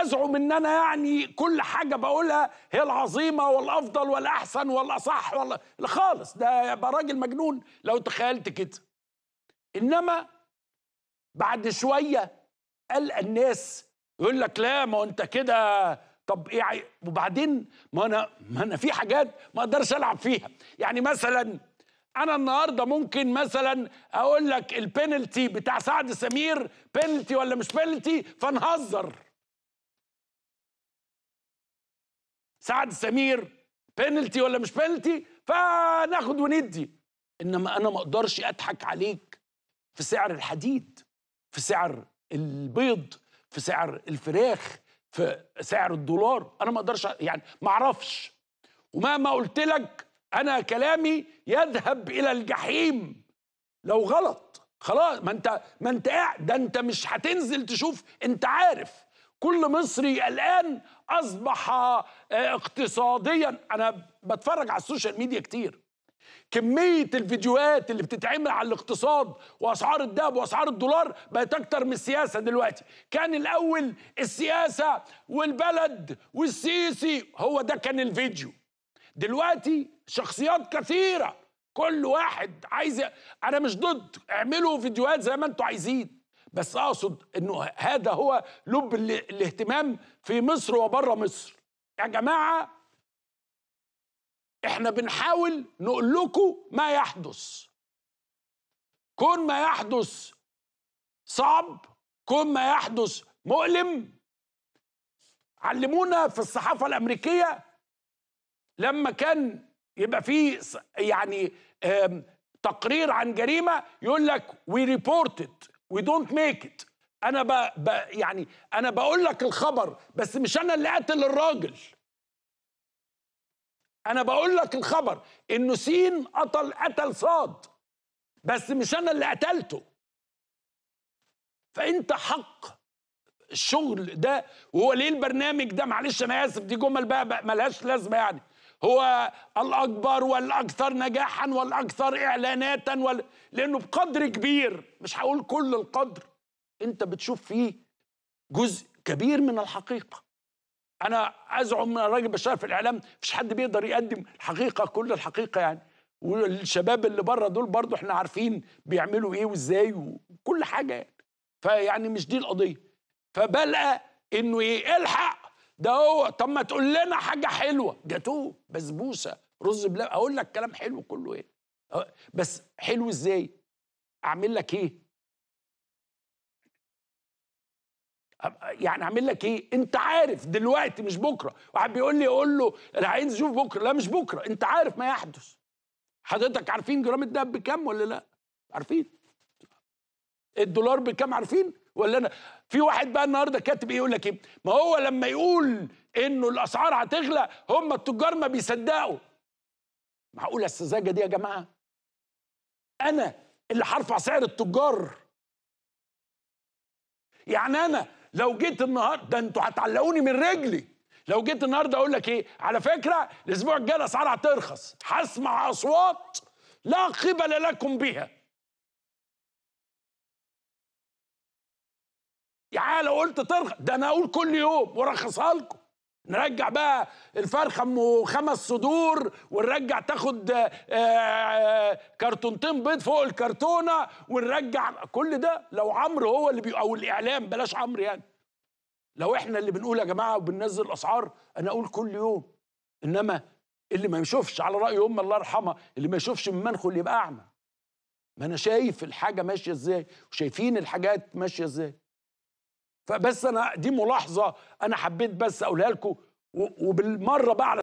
ازعم ان انا يعني كل حاجه بقولها هي العظيمه والافضل والاحسن والاصح ولا خالص ده يبقى راجل مجنون لو تخيلت كده انما بعد شويه قال الناس يقول لك لا ما انت كده طب ايه وبعدين ما انا ما انا في حاجات ما اقدرش العب فيها يعني مثلا انا النهارده ممكن مثلا اقول لك البينالتي بتاع سعد سمير بينالتي ولا مش بينالتي فنهزر سعد سمير بينالتي ولا مش بينالتي فناخد وندي انما انا ما اقدرش اضحك عليك في سعر الحديد في سعر البيض في سعر الفراخ في سعر الدولار انا ما اقدرش يعني ما اعرفش ومهما قلت لك انا كلامي يذهب الى الجحيم لو غلط خلاص ما انت ما انت ده انت مش هتنزل تشوف انت عارف كل مصري الان اصبح آه، اقتصاديا انا بتفرج على السوشيال ميديا كتير كميه الفيديوهات اللي بتتعمل على الاقتصاد واسعار الذهب واسعار الدولار بقت اكتر من السياسه دلوقتي كان الاول السياسه والبلد والسيسي هو ده كان الفيديو دلوقتي شخصيات كثيره كل واحد عايز انا مش ضد اعملوا فيديوهات زي ما انتم عايزين بس اقصد انه هذا هو لب الاهتمام في مصر وبره مصر يا جماعه احنا بنحاول نقول لكم ما يحدث كون ما يحدث صعب كون ما يحدث مؤلم علمونا في الصحافه الامريكيه لما كان يبقى في يعني تقرير عن جريمه يقول لك وي ريبورتد وي دونت ميك ات انا ب... ب... يعني انا بقول لك الخبر بس مش انا اللي قاتل الراجل انا بقول لك الخبر انه سين قتل قتل صاد بس مش انا اللي قتلته فانت حق الشغل ده وهو ليه البرنامج ده معلش انا اسف دي جمل بقى, بقى ملهاش لازمه يعني هو الأكبر والأكثر نجاحا والأكثر إعلاناتا وال... لأنه بقدر كبير مش هقول كل القدر أنت بتشوف فيه جزء كبير من الحقيقة أنا أزعم من راجل بشار في الإعلام مفيش حد بيقدر يقدم الحقيقة كل الحقيقة يعني والشباب اللي بره دول برضو احنا عارفين بيعملوا ايه وازاي وكل حاجه يعني فيعني مش دي القضيه فبلقى انه ايه الحق ده هو طب ما تقول لنا حاجه حلوه جاتوه بسبوسه رز بلا اقول لك كلام حلو كله ايه أه، بس حلو ازاي اعمل لك ايه يعني اعمل لك ايه انت عارف دلوقتي مش بكره واحد بيقول لي اقول له انا عايز اشوف بكره لا مش بكره انت عارف ما يحدث حضرتك عارفين جرام الدهب بكام ولا لا عارفين الدولار بكام عارفين ولا انا في واحد بقى النهارده كاتب ايه يقول لك ايه ما هو لما يقول انه الاسعار هتغلى هم التجار ما بيصدقوا معقوله السذاجه دي يا جماعه انا اللي هرفع سعر التجار يعني انا لو جيت النهارده ده انتوا هتعلقوني من رجلي لو جيت النهارده اقول لك ايه على فكره الاسبوع الجاي الاسعار هترخص هسمع اصوات لا قبل لكم بها تعالى لو قلت ترخص ده انا اقول كل يوم وارخصها لكم نرجع بقى الفرخه ام خمس صدور ونرجع تاخد آه، آه، كرتونتين بيض فوق الكرتونه ونرجع كل ده لو عمرو هو اللي بي او الاعلام بلاش عمرو يعني لو احنا اللي بنقول يا جماعه وبننزل الاسعار انا اقول كل يوم انما اللي ما يشوفش على راي ام الله يرحمها اللي ما يشوفش من منخل يبقى اعمى ما انا شايف الحاجه ماشيه ازاي وشايفين الحاجات ماشيه ازاي فبس انا دي ملاحظه انا حبيت بس اقولها لكم وبالمره بقى